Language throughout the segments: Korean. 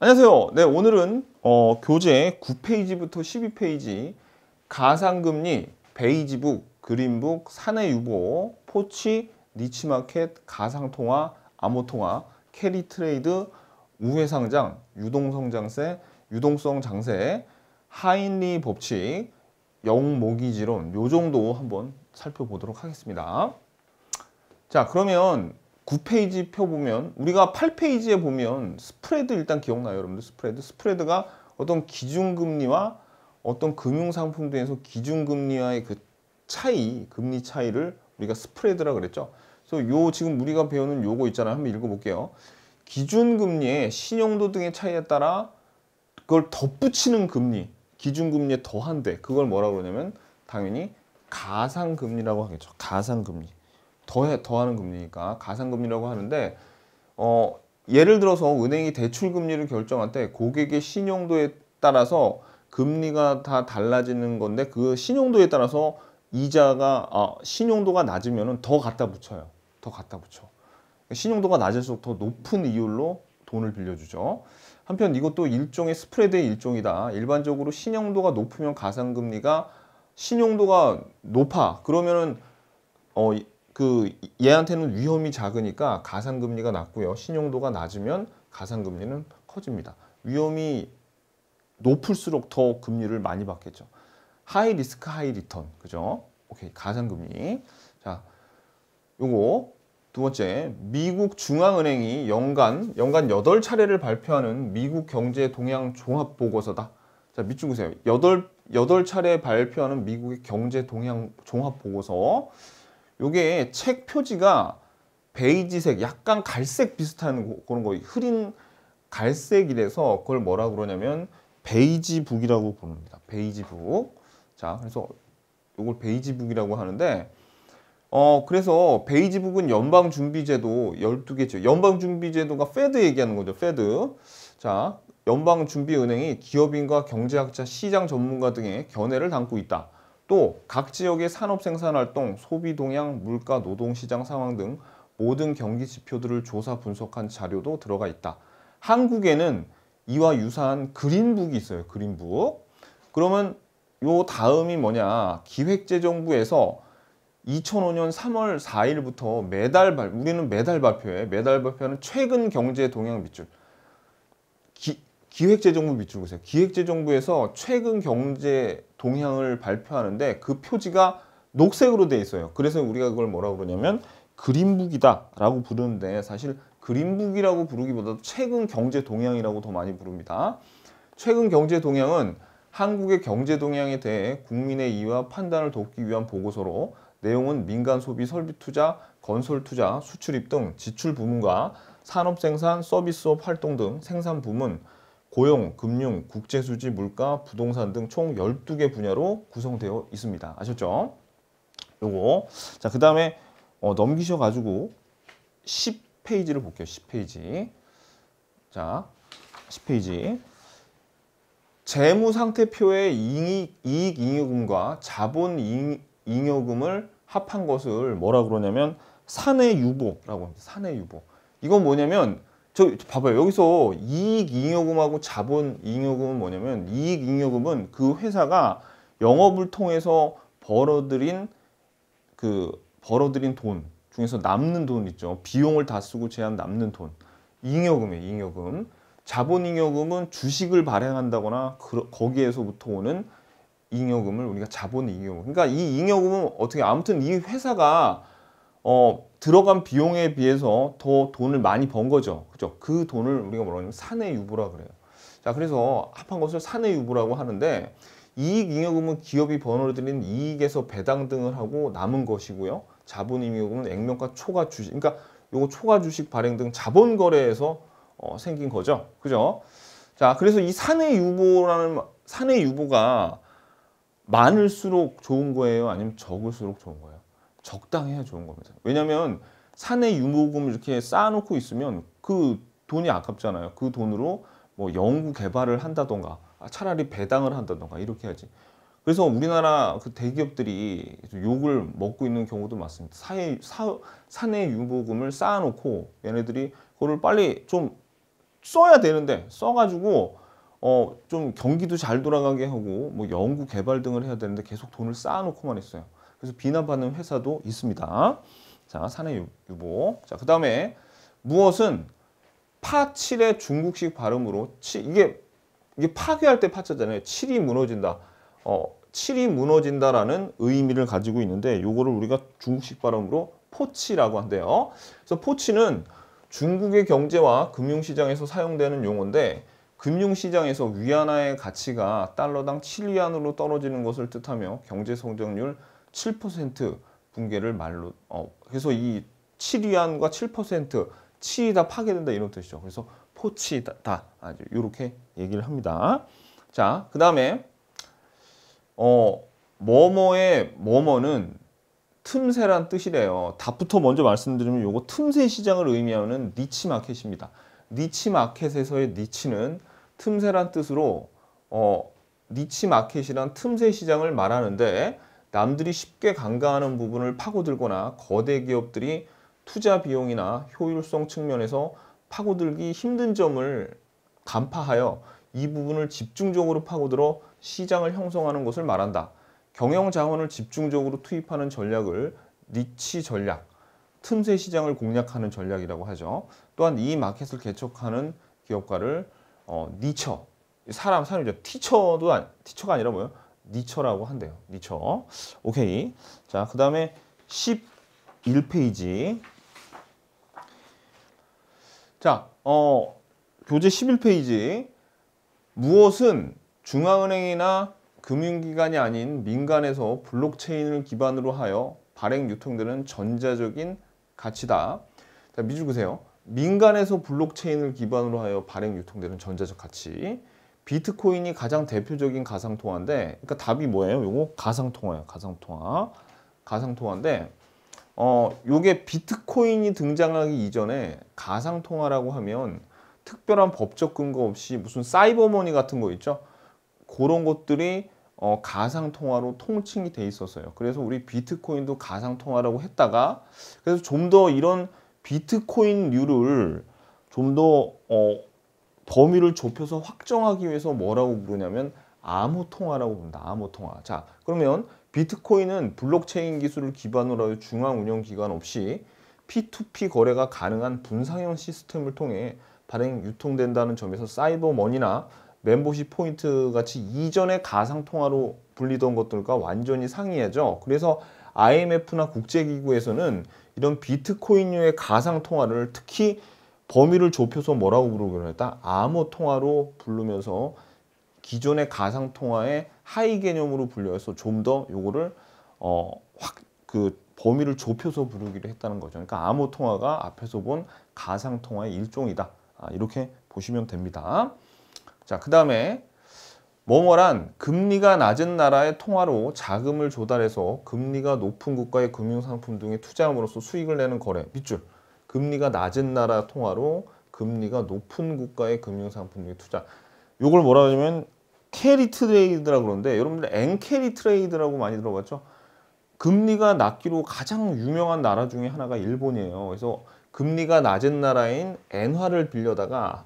안녕하세요. 네, 오늘은 어, 교재 9페이지부터 12페이지 가상금리, 베이지북, 그린북, 사내유보, 포치, 니치마켓, 가상통화, 암호통화, 캐리트레이드, 우회상장, 유동성장세, 유동성장세, 하인리 법칙, 영모기지론 요 정도 한번 살펴보도록 하겠습니다. 자 그러면 9페이지 펴 보면 우리가 8페이지에 보면 스프레드 일단 기억나요 여러분들 스프레드 스프레드가 어떤 기준금리와 어떤 금융상품 등에서 기준금리와의 그 차이 금리 차이를 우리가 스프레드라 그랬죠 그래서 요 지금 우리가 배우는 요거 있잖아요 한번 읽어볼게요 기준금리의 신용도 등의 차이에 따라 그걸 덧붙이는 금리 기준금리에 더한데 그걸 뭐라 그러냐면 당연히 가상금리라고 하겠죠 가상금리 더, 해 더하는 금리니까 가상금리라고 하는데 어, 예를 들어서 은행이 대출금리를 결정할 때 고객의 신용도에 따라서 금리가 다 달라지는 건데 그 신용도에 따라서 이자가 아, 신용도가 낮으면 더 갖다 붙여요. 더 갖다 붙여. 신용도가 낮을수록 더 높은 이율로 돈을 빌려주죠. 한편 이것도 일종의 스프레드의 일종이다. 일반적으로 신용도가 높으면 가상금리가 신용도가 높아. 그러면은 어, 그 얘한테는 위험이 작으니까 가산금리가 낮고요. 신용도가 낮으면 가산금리는 커집니다. 위험이 높을수록 더 금리를 많이 받겠죠. 하이 리스크 하이 리턴. 그죠? 오케이. 가산금리. 자, 요거 두 번째, 미국 중앙은행이 연간 연간 8차례를 발표하는 미국 경제 동향 종합 보고서다. 자, 밑줄 그세요. 8 8차례 발표하는 미국의 경제 동향 종합 보고서. 요게 책 표지가 베이지색 약간 갈색 비슷한 그런 거 흐린 갈색이래서 그걸 뭐라 그러냐면 베이지북이라고 부릅니다. 베이지북. 자, 그래서 요걸 베이지북이라고 하는데 어 그래서 베이지북은 연방준비제도 12개 죠 연방준비제도가 페드 얘기하는 거죠. 페드. 자, 연방준비은행이 기업인과 경제학자, 시장 전문가 등의 견해를 담고 있다. 또각 지역의 산업 생산 활동, 소비 동향, 물가, 노동 시장 상황 등 모든 경기 지표들을 조사 분석한 자료도 들어가 있다. 한국에는 이와 유사한 그린북이 있어요. 그린북. 그러면 요 다음이 뭐냐? 기획재정부에서 2005년 3월 4일부터 매달 발 우리는 매달 발표해. 매달 발표는 최근 경제 동향 밑줄. 기, 기획재정부 밑줄을 보세요. 기획재정부에서 최근 경제 동향을 발표하는데 그 표지가 녹색으로 돼 있어요. 그래서 우리가 그걸 뭐라고 그러냐면 그린북이다 라고 부르는데 사실 그린북이라고 부르기보다 최근 경제 동향이라고 더 많이 부릅니다. 최근 경제 동향은 한국의 경제 동향에 대해 국민의 이해와 판단을 돕기 위한 보고서로 내용은 민간 소비, 설비 투자, 건설 투자, 수출입 등 지출 부문과 산업 생산, 서비스업 활동 등 생산 부문, 고용, 금융, 국제수지, 물가, 부동산 등 총 12개 분야로 구성되어 있습니다. 아셨죠? 요거. 자, 그 다음에 어, 넘기셔가지고 10페이지를 볼게요. 10페이지. 자, 10페이지. 재무상태표의 이익잉여금과 자본잉여금을 합한 것을 뭐라 그러냐면 사내유보라고 합니다. 사내유보. 이건 뭐냐면 저 봐봐요 여기서 이익잉여금하고 자본잉여금은 뭐냐면 이익잉여금은 그 회사가 영업을 통해서 벌어들인 그 벌어들인 돈 중에서 남는 돈 있죠 비용을 다 쓰고 제한 남는 돈 잉여금이에요 잉여금 자본잉여금은 주식을 발행한다거나 그, 거기에서부터 오는 잉여금을 우리가 자본잉여금 그러니까 이 잉여금은 어떻게 아무튼 이 회사가 어, 들어간 비용에 비해서 더 돈을 많이 번 거죠. 그죠? 그 돈을 우리가 뭐라고 하냐면 사내 유보라 그래요. 자, 그래서 합한 것을 사내 유보라고 하는데 이익잉여금은 기업이 번호를드린 이익에서 배당 등을 하고 남은 것이고요. 자본잉여금은 액면가 초과 주식, 그러니까 요거 초과 주식 발행 등 자본 거래에서 어, 생긴 거죠. 그죠? 자, 그래서 이 사내 유보라는 사내 유보가 많을수록 좋은 거예요, 아니면 적을수록 좋은 거예요? 적당해야 좋은 겁니다. 왜냐하면 사내 유목금 이렇게 쌓아놓고 있으면 그 돈이 아깝잖아요. 그 돈으로 뭐 연구 개발을 한다던가 아, 차라리 배당을 한다던가 이렇게 해야지. 그래서 우리나라 그 대기업들이 욕을 먹고 있는 경우도 많습니다. 사회, 사, 사내 유보금을 쌓아놓고 얘네들이 그거를 빨리 좀 써야 되는데 써가지고 어, 좀 경기도 잘 돌아가게 하고 뭐 연구 개발 등을 해야 되는데 계속 돈을 쌓아놓고만 있어요. 그래서 비난받는 회사도 있습니다. 자, 산해 유보. 자, 그 다음에 무엇은 파칠의 중국식 발음으로 치, 이게 이게 파괴할 때파쳤잖아요 칠이 무너진다. 어, 칠이 무너진다라는 의미를 가지고 있는데 요거를 우리가 중국식 발음으로 포치라고 한대요. 그래서 포치는 중국의 경제와 금융시장에서 사용되는 용어인데 금융시장에서 위안화의 가치가 달러당 7위안으로 떨어지는 것을 뜻하며 경제성장률 7% 붕괴를 말로 어 그래서 이 7위안과 7% 치이다 파괴된다 이런 뜻이죠. 그래서 포치다 아주 이렇게 얘기를 합니다. 자, 그다음에 어 뭐뭐의 뭐뭐는 틈새란 뜻이래요. 답부터 먼저 말씀드리면 요거 틈새 시장을 의미하는 니치 마켓입니다. 니치 마켓에서의 니치는 틈새란 뜻으로 어 니치 마켓이란 틈새 시장을 말하는데 남들이 쉽게 간과하는 부분을 파고들거나 거대 기업들이 투자 비용이나 효율성 측면에서 파고들기 힘든 점을 간파하여 이 부분을 집중적으로 파고들어 시장을 형성하는 것을 말한다. 경영 자원을 집중적으로 투입하는 전략을 니치 전략, 틈새 시장을 공략하는 전략이라고 하죠. 또한 이 마켓을 개척하는 기업가를 어, 니처, 사람, 사람이죠. 티처도 아니, 티처가 아니라 뭐예요? 니처라고 한대요. 니처. 오케이. 자, 그 다음에 11페이지. 자, 어, 교재 11페이지. 무엇은 중앙은행이나 금융기관이 아닌 민간에서 블록체인을 기반으로 하여 발행 유통되는 전자적인 가치다. 자, 미줄 그세요. 민간에서 블록체인을 기반으로 하여 발행 유통되는 전자적 가치. 비트코인이 가장 대표적인 가상통화인데 그러니까 답이 뭐예요? 이거 가상통화예요. 가상통화. 가상통화인데 어 요게 비트코인이 등장하기 이전에 가상통화라고 하면 특별한 법적 근거 없이 무슨 사이버머니 같은 거 있죠? 그런 것들이 어, 가상통화로 통칭이 돼 있었어요. 그래서 우리 비트코인도 가상통화라고 했다가 그래서 좀 더 이런 비트코인류를 좀더 어, 범위를 좁혀서 확정하기 위해서 뭐라고 부르냐면 암호통화라고 부른다. 암호통화. 자, 그러면 비트코인은 블록체인 기술을 기반으로 하여 중앙 운영 기관 없이 P2P 거래가 가능한 분상형 시스템을 통해 발행 유통된다는 점에서 사이버머니나 멤버십 포인트 같이 이전의 가상통화로 불리던 것들과 완전히 상이하죠. 그래서 IMF나 국제기구에서는 이런 비트코인류의 가상통화를 특히 범위를 좁혀서 뭐라고 부르기로 했다? 암호 통화로 부르면서 기존의 가상 통화의 하위 개념으로 불려서좀 더 요거를 어, 확 그 범위를 좁혀서 부르기로 했다는 거죠. 그러니까 암호 통화가 앞에서 본 가상 통화의 일종이다. 아, 이렇게 보시면 됩니다. 자, 그 다음에 뭐뭐란 금리가 낮은 나라의 통화로 자금을 조달해서 금리가 높은 국가의 금융상품 등에 투자함으로써 수익을 내는 거래 밑줄 금리가 낮은 나라 통화로 금리가 높은 국가의 금융상품에 투자. 요걸 뭐라 하냐면 캐리 트레이드라고 그러는데 여러분들 엔캐리 트레이드라고 많이 들어봤죠? 금리가 낮기로 가장 유명한 나라 중에 하나가 일본이에요. 그래서 금리가 낮은 나라인 엔화를 빌려다가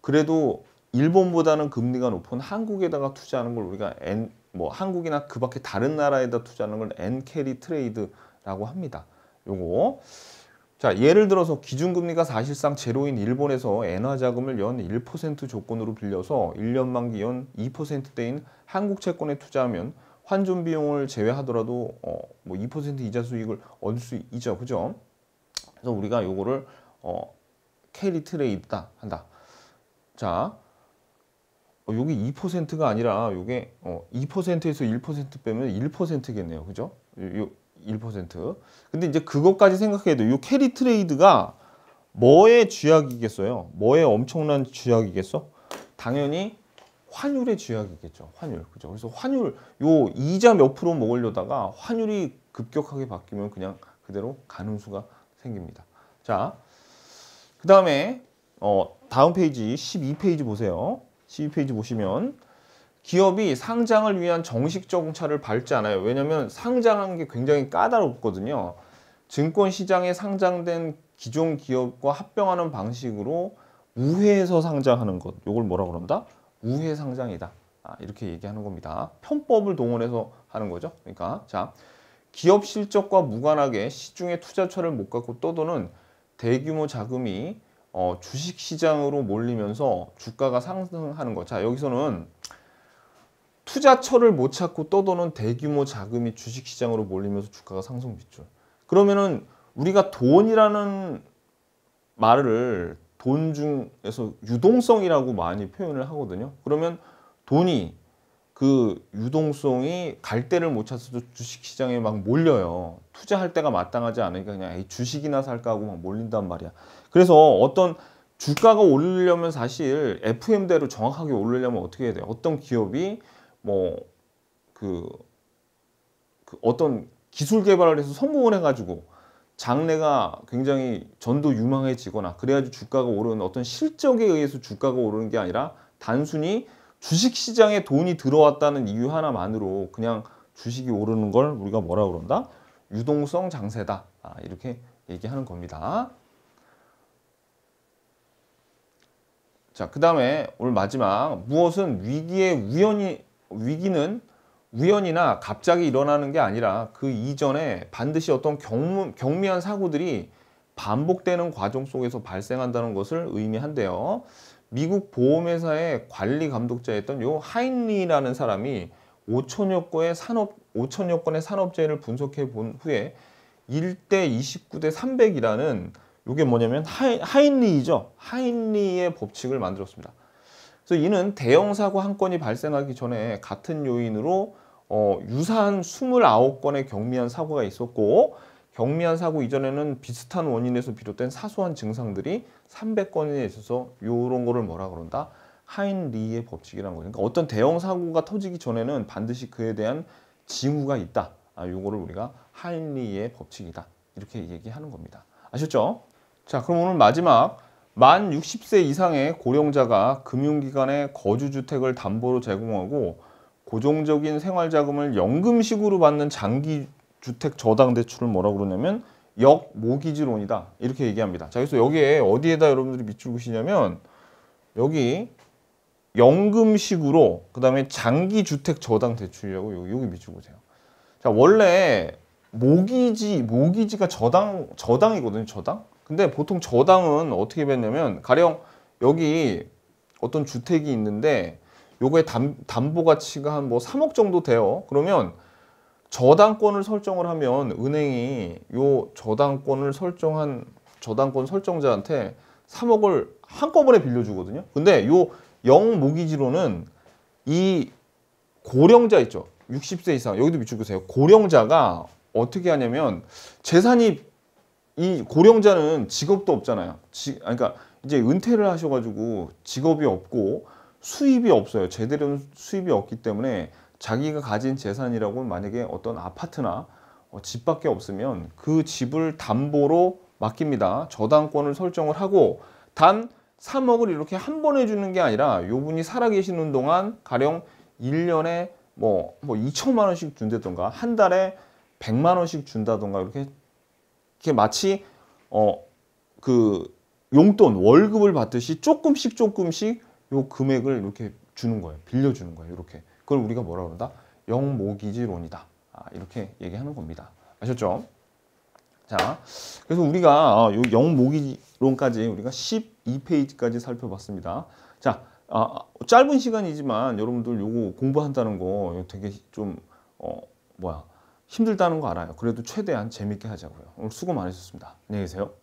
그래도 일본보다는 금리가 높은 한국에다가 투자하는 걸 우리가 엔, 뭐 한국이나 그 밖에 다른 나라에다 투자하는 걸 엔캐리 트레이드라고 합니다. 요거 자 예를 들어서 기준금리가 사실상 제로인 일본에서 엔화 자금을 연 1% 조건으로 빌려서 1년 만기 연 2%대인 한국 채권에 투자하면 환전 비용을 제외하더라도 어, 뭐 2% 이자 수익을 얻을 수 있죠. 그죠? 그래서 우리가 요거를 어, 캐리 트레이 있다 한다. 자, 어, 요게 2%가 아니라 요게 어, 2%에서 1% 빼면 1%겠네요. 그죠? 요, 요 1%. 근데 이제 그것까지 생각해도 이 캐리 트레이드가 뭐의 주약이겠어요 뭐의 엄청난 주약이겠어 당연히 환율의 주약이겠죠 환율. 그죠? 그래서 환율 요 이자 몇 프로 먹으려다가 환율이 급격하게 바뀌면 그냥 그대로 가는 수가 생깁니다. 자. 그다음에 어 다음 페이지 12페이지 보세요. 12페이지 보시면 기업이 상장을 위한 정식 정차를 밟지 않아요. 왜냐하면 상장한 게 굉장히 까다롭거든요. 증권시장에 상장된 기존 기업과 합병하는 방식으로 우회해서 상장하는 것, 이걸 뭐라 그런다? 우회 상장이다. 아, 이렇게 얘기하는 겁니다. 편법을 동원해서 하는 거죠. 그러니까 자 기업 실적과 무관하게 시중에 투자처를 못 갖고 떠도는 대규모 자금이 어, 주식시장으로 몰리면서 주가가 상승하는 것. 자 여기서는 투자처를 못 찾고 떠도는 대규모 자금이 주식시장으로 몰리면서 주가가 상승 빗줄. 그러면은 우리가 돈이라는 말을 돈 중에서 유동성이라고 많이 표현을 하거든요. 그러면 돈이 그 유동성이 갈 데를 못 찾아서 주식시장에 막 몰려요. 투자할 때가 마땅하지 않으니까 그냥 주식이나 살까 하고 막 몰린단 말이야. 그래서 어떤 주가가 오르려면 사실 FM대로 정확하게 오르려면 어떻게 해야 돼요? 어떤 기업이 뭐그 그 어떤 기술 개발을 해서 성공을 해가지고 장래가 굉장히 전도 유망해지거나 그래야지 주가가 오르는 어떤 실적에 의해서 주가가 오르는 게 아니라 단순히 주식시장에 돈이 들어왔다는 이유 하나만으로 그냥 주식이 오르는 걸 우리가 뭐라 그런다? 유동성 장세다 아, 이렇게 얘기하는 겁니다. 자, 그 다음에 오늘 마지막 무엇은 위기에 우연히 위기는 우연이나 갑자기 일어나는 게 아니라 그 이전에 반드시 어떤 경무, 경미한 사고들이 반복되는 과정 속에서 발생한다는 것을 의미한대요. 미국 보험회사의 관리 감독자였던 요 하인리라는 사람이 5천여 건의 산업 5천여 건의 산업재해를 분석해 본 후에 1대 29대 300이라는 이게 뭐냐면 하 하인리죠. 하인리의 법칙을 만들었습니다. 그래서 이는 대형 사고 한 건이 발생하기 전에 같은 요인으로 어, 유사한 29건의 경미한 사고가 있었고 경미한 사고 이전에는 비슷한 원인에서 비롯된 사소한 증상들이 300건에 있어서 이런 거를 뭐라 그런다? 하인리의 법칙이라는 거죠. 그러니까 어떤 대형 사고가 터지기 전에는 반드시 그에 대한 징후가 있다. 아, 요거를 우리가 하인리의 법칙이다. 이렇게 얘기하는 겁니다. 아셨죠? 자, 그럼 오늘 마지막 만 60세 이상의 고령자가 금융기관에 거주주택을 담보로 제공하고 고정적인 생활자금을 연금식으로 받는 장기주택 저당대출을 뭐라고 그러냐면 역모기지론이다 이렇게 얘기합니다 자 그래서 여기에 어디에다 여러분들이 밑줄 그시냐면 여기 연금식으로 그 다음에 장기주택 저당대출이라고 여기, 여기 밑줄 보세요 자 원래 모기지 모기지가 저당 저당이거든요 저당 근데 보통 저당은 어떻게 뱉냐면 가령 여기 어떤 주택이 있는데 요거에 담, 담보 가치가 한 뭐 3억 정도 돼요. 그러면 저당권을 설정을 하면 은행이 요 저당권을 설정한 저당권 설정자한테 3억을 한꺼번에 빌려주거든요. 근데 요 영모기지로는 이 고령자 있죠. 60세 이상 여기도 밑줄 그세요. 고령자가 어떻게 하냐면 재산이 이 고령자는 직업도 없잖아요. 지, 아, 그러니까 이제 은퇴를 하셔가지고 직업이 없고 수입이 없어요. 제대로 수입이 없기 때문에 자기가 가진 재산이라고 만약에 어떤 아파트나 어, 집밖에 없으면 그 집을 담보로 맡깁니다. 저당권을 설정을 하고 단 3억을 이렇게 한 번에 주는 게 아니라 요 분이 살아계시는 동안 가령 1년에 뭐, 뭐 2천만 원씩 준다던가 한 달에 100만 원씩 준다던가 이렇게 이게 마치 어 그 용돈 월급을 받듯이 조금씩 조금씩 요 금액을 이렇게 주는 거예요. 빌려주는 거예요. 이렇게 그걸 우리가 뭐라 그런다? 영모기지론이다. 아, 이렇게 얘기하는 겁니다. 아셨죠? 자, 그래서 우리가 어, 요 영모기론까지 지 우리가 12페이지까지 살펴봤습니다. 자, 아, 아, 짧은 시간이지만 여러분들 요거 공부한다는 거 되게 좀 어, 뭐야 힘들다는 거 알아요. 그래도 최대한 재밌게 하자고요. 오늘 수고 많으셨습니다. 안녕히 계세요.